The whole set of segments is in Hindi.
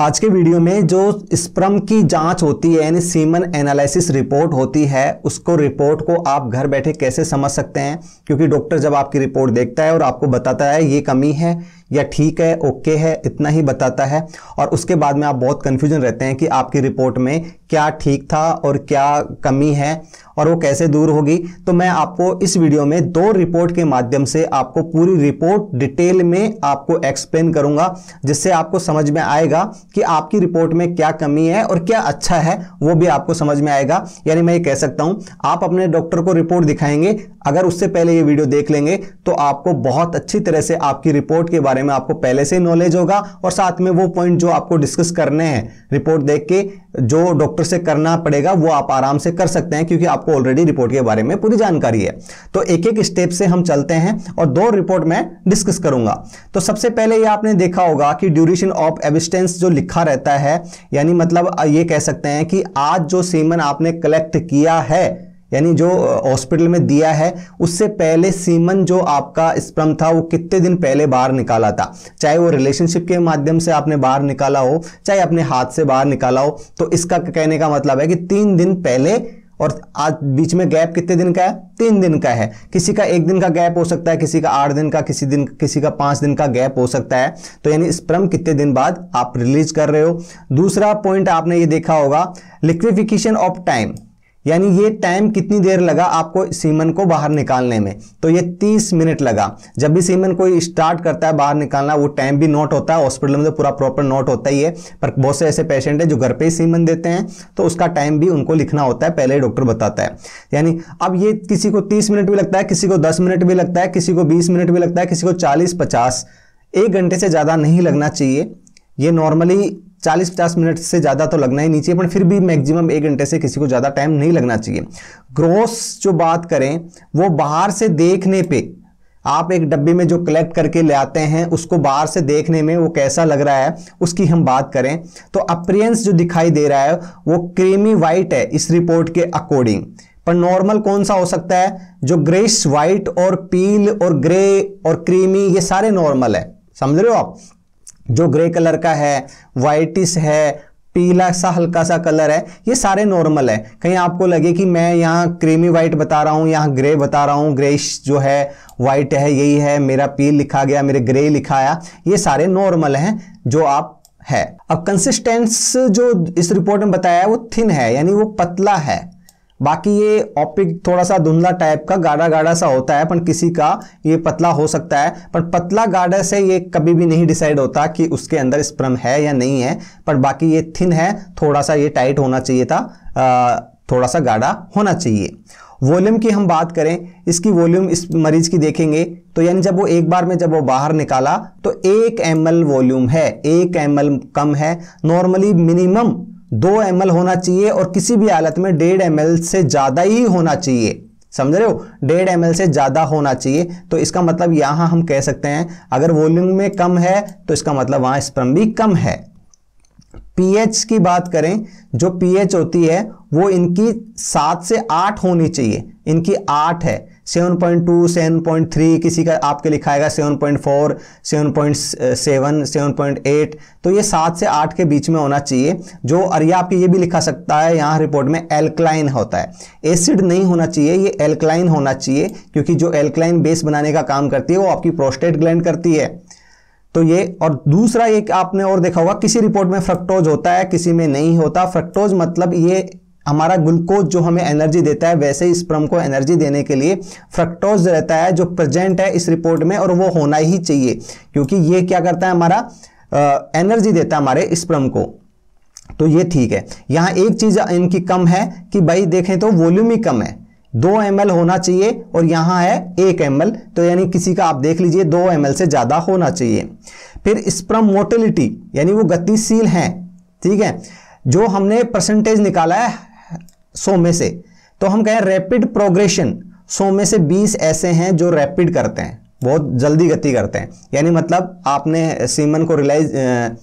आज के वीडियो में जो स्प्रम की जांच होती है यानी सीमन एनालिसिस रिपोर्ट होती है उसको रिपोर्ट को आप घर बैठे कैसे समझ सकते हैं क्योंकि डॉक्टर जब आपकी रिपोर्ट देखता है और आपको बताता है ये कमी है या ठीक है ओके है इतना ही बताता है और उसके बाद में आप बहुत कन्फ्यूजन रहते हैं कि आपकी रिपोर्ट में क्या ठीक था और क्या कमी है और वो कैसे दूर होगी तो मैं आपको इस वीडियो में दो रिपोर्ट के माध्यम से आपको पूरी रिपोर्ट डिटेल में आपको एक्सप्लेन करूंगा जिससे आपको समझ में आएगा कि आपकी रिपोर्ट में क्या कमी है और क्या अच्छा है वो भी आपको समझ में आएगा यानी मैं ये कह सकता हूँ आप अपने डॉक्टर को रिपोर्ट दिखाएंगे अगर उससे पहले ये वीडियो देख लेंगे तो आपको बहुत अच्छी तरह से आपकी रिपोर्ट के बारे बारे में आपको पहले से नॉलेज होगा और साथ में वो पॉइंट जो आपको डिस्कस करने हैं रिपोर्ट देख के जो डॉक्टर से करना पड़ेगा वो आप आराम से कर सकते हैं क्योंकि आपको ऑलरेडी रिपोर्ट के बारे में पूरी जानकारी है तो एक एक स्टेप से हम चलते हैं और दो रिपोर्ट मैं डिस्कस करूंगा तो सबसे पहले ये आपने देखा होगा कि ड्यूरेशन ऑफ एविस्टेंस जो लिखा रहता है यानी मतलब ये कह सकते हैं कि आज जो सीमन आपने कलेक्ट किया है यानी जो हॉस्पिटल में दिया है उससे पहले सीमन जो आपका स्प्रम था वो कितने दिन पहले बाहर निकाला था चाहे वो रिलेशनशिप के माध्यम से आपने बाहर निकाला हो चाहे अपने हाथ से बाहर निकाला हो तो इसका कहने का मतलब है कि तीन दिन पहले और आज बीच में गैप कितने दिन का है तीन दिन का है किसी का एक दिन का गैप हो सकता है किसी का आठ दिन का किसी दिन किसी का पाँच दिन का गैप हो सकता है तो यानी स्प्रम कितने दिन बाद आप रिलीज कर रहे हो दूसरा पॉइंट आपने ये देखा होगा लिक्विफिकेशन ऑफ टाइम यानी ये टाइम कितनी देर लगा आपको सीमन को बाहर निकालने में तो ये 30 मिनट लगा जब भी सीमन कोई स्टार्ट करता है बाहर निकालना वो टाइम भी नोट होता है हॉस्पिटल में तो पूरा प्रॉपर नोट होता ही है पर बहुत से ऐसे पेशेंट है जो घर पे ही सीमन देते हैं तो उसका टाइम भी उनको लिखना होता है पहले डॉक्टर बताता है यानी अब ये किसी को तीस मिनट भी लगता है किसी को दस मिनट भी लगता है किसी को बीस मिनट भी लगता है किसी को चालीस पचास एक घंटे से ज़्यादा नहीं लगना चाहिए ये नॉर्मली चालीस पचास मिनट से ज़्यादा तो लगना ही नहीं चाहिए पर फिर भी मैक्सिमम एक घंटे से किसी को ज़्यादा टाइम नहीं लगना चाहिए ग्रोस जो बात करें वो बाहर से देखने पे आप एक डब्बे में जो कलेक्ट करके ले आते हैं उसको बाहर से देखने में वो कैसा लग रहा है उसकी हम बात करें तो अप्रियंस जो दिखाई दे रहा है वो क्रीमी वाइट है इस रिपोर्ट के अकॉर्डिंग पर नॉर्मल कौन सा हो सकता है जो ग्रेस वाइट और पील और ग्रे और क्रीमी ये सारे नॉर्मल है समझ रहे हो आप जो ग्रे कलर का है वाइटिस है पीला सा हल्का सा कलर है ये सारे नॉर्मल है कहीं आपको लगे कि मैं यहाँ क्रीमी वाइट बता रहा हूँ यहाँ ग्रे बता रहा हूँ ग्रेश जो है वाइट है यही है मेरा पील लिखा गया मेरे ग्रे लिखाया ये सारे नॉर्मल हैं जो आप है अब कंसिस्टेंस जो इस रिपोर्ट में बताया है वो थिन है यानी वो पतला है बाकी ये ऑपिक थोड़ा सा धुंधला टाइप का गाढ़ा गाढ़ा सा होता है पर किसी का ये पतला हो सकता है पर पतला गाढ़ा से ये कभी भी नहीं डिसाइड होता कि उसके अंदर स्प्रम है या नहीं है पर बाकी ये थिन है थोड़ा सा ये टाइट होना चाहिए था थोड़ा सा गाढ़ा होना चाहिए वॉल्यूम की हम बात करें इसकी वॉल्यूम इस मरीज की देखेंगे तो यानी जब वो एक बार में जब वो बाहर निकाला तो एक एम वॉल्यूम है एक एम कम है नॉर्मली मिनिमम दो एम होना चाहिए और किसी भी हालत में डेढ़ एम से ज़्यादा ही होना चाहिए समझ रहे हो डेढ़ एम से ज़्यादा होना चाहिए तो इसका मतलब यहाँ हम कह सकते हैं अगर वॉल्यूम में कम है तो इसका मतलब वहाँ स्प्रम भी कम है पीएच की बात करें जो पीएच होती है वो इनकी सात से आठ होनी चाहिए इनकी आठ है seven point two seven point three किसी का आपके लिखाएगा seven point four seven point seven seven point eight तो ये सात से आठ के बीच में होना चाहिए जो अरिया आपके ये भी लिखा सकता है यहाँ रिपोर्ट में एल्कलाइन होता है एसिड नहीं होना चाहिए ये एल्कलाइन होना चाहिए क्योंकि जो एल्कलाइन बेस बनाने का काम करती है वो आपकी प्रोस्टेट ग्लैंड करती है तो ये और दूसरा एक आपने और देखा होगा किसी रिपोर्ट में फ्रक्टोज होता है किसी में नहीं होता फ्रक्टोज मतलब ये हमारा ग्लूकोज जो हमें एनर्जी देता है वैसे ही स्प्रम को एनर्जी देने के लिए फ्रक्टोज रहता है जो प्रेजेंट है इस रिपोर्ट में और वो होना ही चाहिए क्योंकि ये क्या करता है हमारा आ, एनर्जी देता है हमारे स्प्रम को तो ये ठीक है यहाँ एक चीज़ इनकी कम है कि भाई देखें तो वॉल्यूम ही कम है दो एम होना चाहिए और यहाँ है एक एम तो यानी किसी का आप देख लीजिए दो एम से ज़्यादा होना चाहिए फिर स्प्रम मोटिलिटी यानी वो गतिशील हैं ठीक है जो हमने परसेंटेज निकाला है सौ में से तो हम कहें रैपिड प्रोग्रेशन सौ में से बीस ऐसे हैं जो रैपिड करते हैं बहुत जल्दी गति करते हैं यानी मतलब आपने सीमन को रिलाइज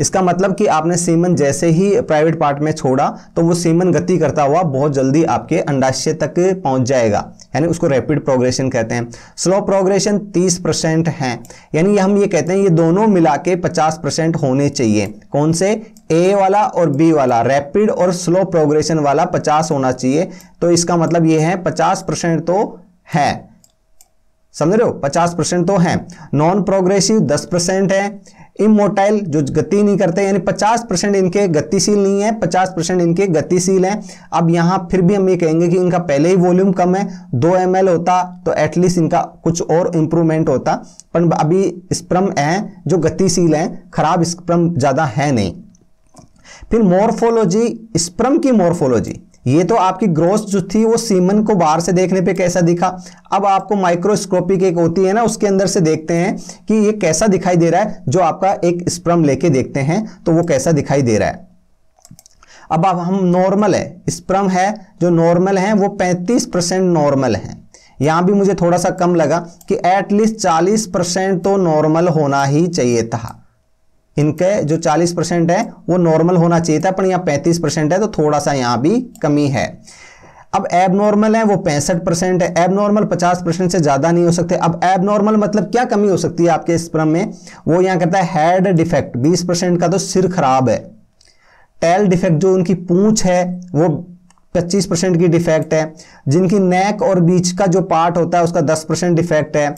इसका मतलब कि आपने सीमन जैसे ही प्राइवेट पार्ट में छोड़ा तो वो सीमन गति करता हुआ बहुत जल्दी आपके अंडाशय तक पहुंच जाएगा यानी उसको रैपिड प्रोग्रेशन कहते हैं स्लो प्रोग्रेशन 30 परसेंट है यानी हम ये कहते हैं ये दोनों मिला के पचास परसेंट होने चाहिए कौन से ए वाला और बी वाला रैपिड और स्लो प्रोग्रेशन वाला 50 होना चाहिए तो इसका मतलब ये है 50 परसेंट तो है समझ रहे हो 50 परसेंट तो है नॉन प्रोग्रेसिव 10 परसेंट है इमोटाइल जो गति नहीं करते यानी 50 परसेंट इनके गतिशील नहीं है 50 परसेंट इनके गतिशील हैं अब यहाँ फिर भी हम ये कहेंगे कि इनका पहले ही वॉल्यूम कम है 2 एम होता तो एटलीस्ट इनका कुछ और इम्प्रूवमेंट होता पर अभी स्प्रम हैं जो गतिशील हैं खराब स्प्रम ज़्यादा है नहीं फिर मोर्फोलॉजी स्प्रम की मोर्फोलॉजी ये तो आपकी ग्रोथ जो थी वो सीमन को बाहर से देखने पे कैसा दिखा अब आपको माइक्रोस्कोपिक एक होती है ना उसके अंदर से देखते हैं कि ये कैसा दिखाई दे रहा है जो आपका एक स्प्रम लेके देखते हैं तो वो कैसा दिखाई दे रहा है अब अब हम नॉर्मल है स्प्रम है जो नॉर्मल है वो 35 परसेंट नॉर्मल है यहाँ भी मुझे थोड़ा सा कम लगा कि एटलीस्ट 40 परसेंट तो नॉर्मल होना ही चाहिए था इनके जो 40 परसेंट है वो नॉर्मल होना चाहिए था पर यहाँ 35 परसेंट है तो थोड़ा सा यहाँ भी कमी है अब एबनॉर्मल है वो पैंसठ परसेंट है एबनॉर्मल पचास परसेंट से ज़्यादा नहीं हो सकते अब एबनॉर्मल मतलब क्या कमी हो सकती है आपके स्प्रम में वो यहाँ कहता है हेड डिफेक्ट बीस परसेंट का तो सिर खराब है टेल डिफेक्ट जो उनकी पूंछ है वो 25 परसेंट की डिफेक्ट है जिनकी नेक और बीच का जो पार्ट होता है उसका 10 परसेंट डिफेक्ट है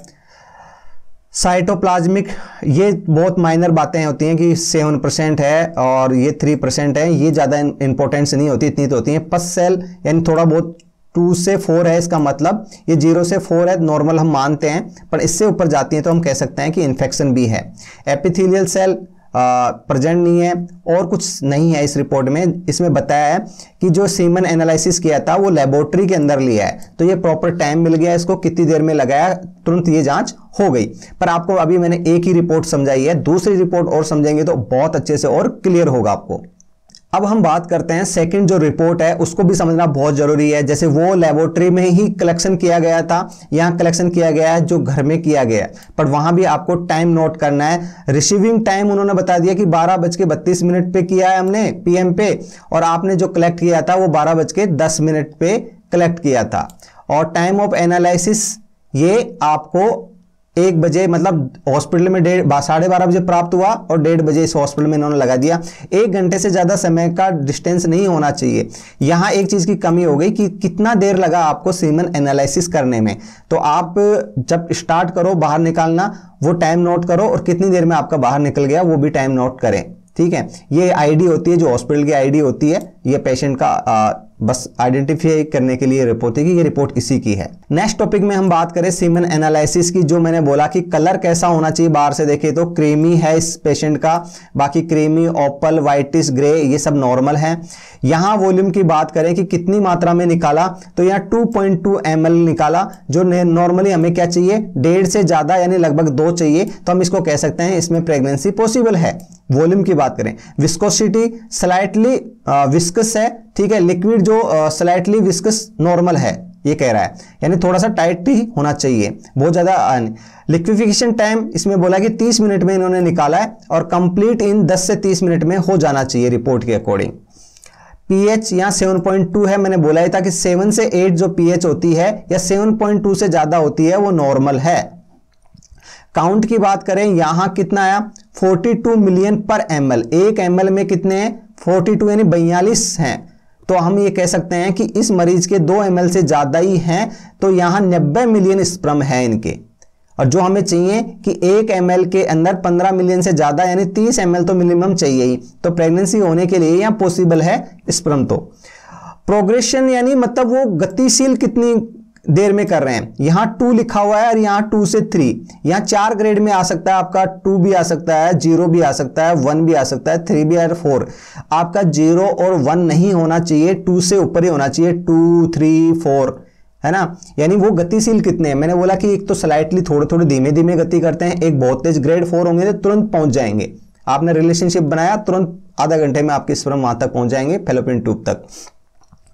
साइटोप्लाज्मिक ये बहुत माइनर बातें होती हैं कि सेवन परसेंट है और ये थ्री परसेंट है ये ज़्यादा इंपॉर्टेंस नहीं होती इतनी तो होती हैं पस सेल यानी थोड़ा बहुत टू से फोर है इसका मतलब ये जीरो से फोर है नॉर्मल हम मानते हैं पर इससे ऊपर जाती हैं तो हम कह सकते हैं कि इन्फेक्शन भी है एपिथीलियल सेल प्रेजेंट नहीं है और कुछ नहीं है इस रिपोर्ट में इसमें बताया है कि जो सीमन एनालिसिस किया था वो लेबोरेटरी के अंदर लिया है तो ये प्रॉपर टाइम मिल गया इसको कितनी देर में लगाया तुरंत ये जांच हो गई पर आपको अभी मैंने एक ही रिपोर्ट समझाई है दूसरी रिपोर्ट और समझेंगे तो बहुत अच्छे से और क्लियर होगा आपको अब हम बात करते हैं सेकंड जो रिपोर्ट है उसको भी समझना बहुत ज़रूरी है जैसे वो लेबोरेटरी में ही कलेक्शन किया गया था यहाँ कलेक्शन किया गया है जो घर में किया गया है पर वहाँ भी आपको टाइम नोट करना है रिसीविंग टाइम उन्होंने बता दिया कि बारह बज के बत्तीस मिनट पे किया है हमने पीएम पे और आपने जो कलेक्ट किया था वो बारह बज के दस मिनट पे कलेक्ट किया था और टाइम ऑफ एनालिस ये आपको एक बजे मतलब हॉस्पिटल में डेढ़ साढ़े बारह बजे प्राप्त हुआ और डेढ़ बजे इस हॉस्पिटल में इन्होंने लगा दिया एक घंटे से ज़्यादा समय का डिस्टेंस नहीं होना चाहिए यहाँ एक चीज़ की कमी हो गई कि कितना देर लगा आपको सीमन एनालिसिस करने में तो आप जब स्टार्ट करो बाहर निकालना वो टाइम नोट करो और कितनी देर में आपका बाहर निकल गया वो भी टाइम नोट करें ठीक है ये आईडी होती है जो हॉस्पिटल की आईडी होती है ये पेशेंट का आ, बस आइडेंटिफाई करने के लिए रिपोर्ट है कि ये रिपोर्ट इसी की है नेक्स्ट टॉपिक में हम बात करें सीमन एनालिसिस की जो मैंने बोला कि कलर कैसा होना चाहिए बाहर से देखें तो क्रीमी है इस पेशेंट का बाकी क्रीमी ओपल वाइटिस ग्रे ये सब नॉर्मल है यहाँ वॉल्यूम की बात करें कि कितनी मात्रा में निकाला तो यहाँ टू पॉइंट निकाला जो नॉर्मली हमें क्या चाहिए डेढ़ से ज़्यादा यानी लगभग दो चाहिए तो हम इसको कह सकते हैं इसमें प्रेगनेंसी पॉसिबल है वॉल्यूम की बात करें विस्कोसिटी स्लाइटली विस्कस है ठीक है लिक्विड जो स्लाइटली विस्कस नॉर्मल है ये कह रहा है यानी थोड़ा सा टाइट ही होना चाहिए बहुत ज़्यादा लिक्विफिकेशन टाइम इसमें बोला कि 30 मिनट में इन्होंने निकाला है और कंप्लीट इन 10 से 30 मिनट में हो जाना चाहिए रिपोर्ट के अकॉर्डिंग पीएच यहाँ सेवन है मैंने बोला ही था कि 7 से 8 जो पीएच होती है या सेवन से ज़्यादा होती है वो नॉर्मल है काउंट की बात करें यहाँ कितना आया 42 मिलियन पर एम एक एम में कितने हैं फोर्टी टू यानी बयालीस हैं तो हम ये कह सकते हैं कि इस मरीज के दो एम से ज़्यादा ही हैं तो यहाँ नब्बे मिलियन स्प्रम है इनके और जो हमें चाहिए कि एक एम के अंदर पंद्रह मिलियन से ज़्यादा यानी तीस एम तो मिनिमम चाहिए ही तो प्रेगनेंसी होने के लिए यहाँ पॉसिबल है स्प्रम तो प्रोग्रेशन यानी मतलब वो गतिशील कितनी देर में कर रहे हैं यहां टू लिखा हुआ है और यहां टू से थ्री यहां चार ग्रेड में आ सकता है आपका टू भी आ सकता है जीरो भी आ सकता है वन भी आ सकता है थ्री भी और फोर आपका जीरो और वन नहीं होना चाहिए टू से ऊपर ही होना चाहिए टू थ्री फोर है ना यानी वो गतिशील कितने हैं मैंने बोला कि एक तो स्लाइटली थोड़े थोड़े धीमे धीमे गति करते हैं एक बहुत तेज ग्रेड फोर होंगे तो तुरंत पहुंच जाएंगे आपने रिलेशनशिप बनाया तुरंत आधा घंटे में आपके स्वर्म वहां तक पहुंच जाएंगे फेलोपिन ट्यूब तक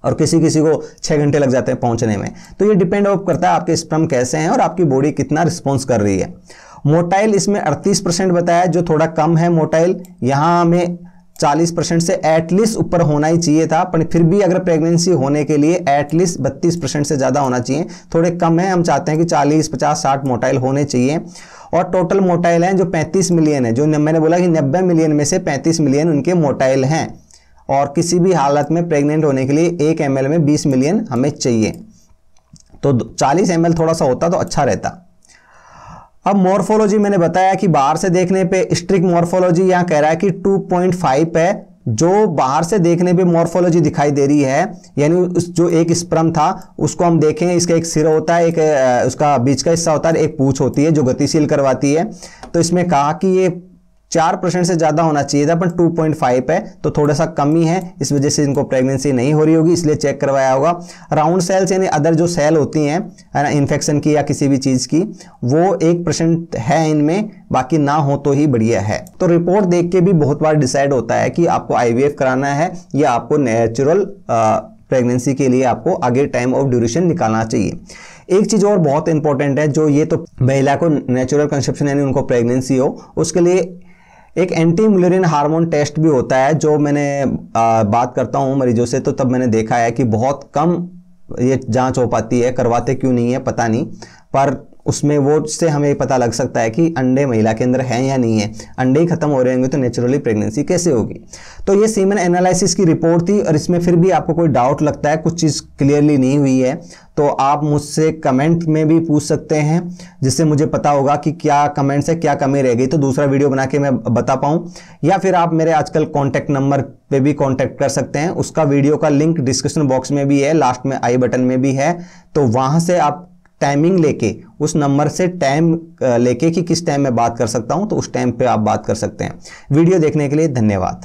और किसी किसी को छः घंटे लग जाते हैं पहुंचने में तो ये डिपेंड ऑफ करता है आपके स्प्रम कैसे हैं और आपकी बॉडी कितना रिस्पॉन्स कर रही है मोटाइल इसमें 38 परसेंट बताया जो थोड़ा कम है मोटाइल यहाँ हमें 40 परसेंट से एटलीस्ट ऊपर होना ही चाहिए था पर फिर भी अगर प्रेगनेंसी होने के लिए एटलीस्ट बत्तीस परसेंट से ज़्यादा होना चाहिए थोड़े कम है हम चाहते हैं कि 40, 50, 60 मोटाइल होने चाहिए और टोटल मोटाइल हैं जो 35 मिलियन है जो मैंने बोला कि 90 मिलियन में से 35 मिलियन उनके मोटाइल हैं और किसी भी हालत में प्रेग्नेंट होने के लिए एक एम में बीस मिलियन हमें चाहिए तो चालीस एम थोड़ा सा होता तो अच्छा रहता अब मॉर्फोलॉजी मैंने बताया कि बाहर से देखने पे स्ट्रिक्ट मॉर्फोलॉजी यहाँ कह रहा है कि 2.5 है जो बाहर से देखने पे मॉर्फोलॉजी दिखाई दे रही है यानी उस जो एक स्प्रम था उसको हम देखें इसका एक सिर होता है एक उसका बीच का हिस्सा होता है एक पूछ होती है जो गतिशील करवाती है तो इसमें कहा कि ये चार परसेंट से ज़्यादा होना चाहिए था पर टू पॉइंट फाइव है तो थोड़ा सा कम ही है इस वजह से इनको प्रेगनेंसी नहीं हो रही होगी इसलिए चेक करवाया होगा राउंड सेल्स यानी अदर जो सेल होती हैं है इन्फेक्शन की या किसी भी चीज़ की वो एक परसेंट है इनमें बाकी ना हो तो ही बढ़िया है तो रिपोर्ट देख के भी बहुत बार डिसाइड होता है कि आपको आई कराना है या आपको नेचुरल प्रेगनेंसी के लिए आपको आगे टाइम ऑफ ड्यूरेशन निकालना चाहिए एक चीज़ और बहुत इंपॉर्टेंट है जो ये तो महिला को नेचुरल कंसेप्शन यानी उनको प्रेगनेंसी हो उसके लिए एक एंटी म्यूलरिन हार्मोन टेस्ट भी होता है जो मैंने आ, बात करता हूँ मरीजों से तो तब मैंने देखा है कि बहुत कम ये जांच हो पाती है करवाते क्यों नहीं है पता नहीं पर उसमें वो से हमें पता लग सकता है कि अंडे महिला के अंदर हैं या नहीं है अंडे ही खत्म हो रहे होंगे तो नेचुरली प्रेगनेंसी कैसे होगी तो ये सीमन एनालिसिस की रिपोर्ट थी और इसमें फिर भी आपको कोई डाउट लगता है कुछ चीज़ क्लियरली नहीं हुई है तो आप मुझसे कमेंट में भी पूछ सकते हैं जिससे मुझे पता होगा कि क्या कमेंट्स है क्या कमी रह गई तो दूसरा वीडियो बना के मैं बता पाऊँ या फिर आप मेरे आजकल कॉन्टैक्ट नंबर पे भी कॉन्टैक्ट कर सकते हैं उसका वीडियो का लिंक डिस्क्रिप्शन बॉक्स में भी है लास्ट में आई बटन में भी है तो वहाँ से आप टाइमिंग लेके उस नंबर से टाइम लेके कि किस टाइम में बात कर सकता हूँ तो उस टाइम पे आप बात कर सकते हैं वीडियो देखने के लिए धन्यवाद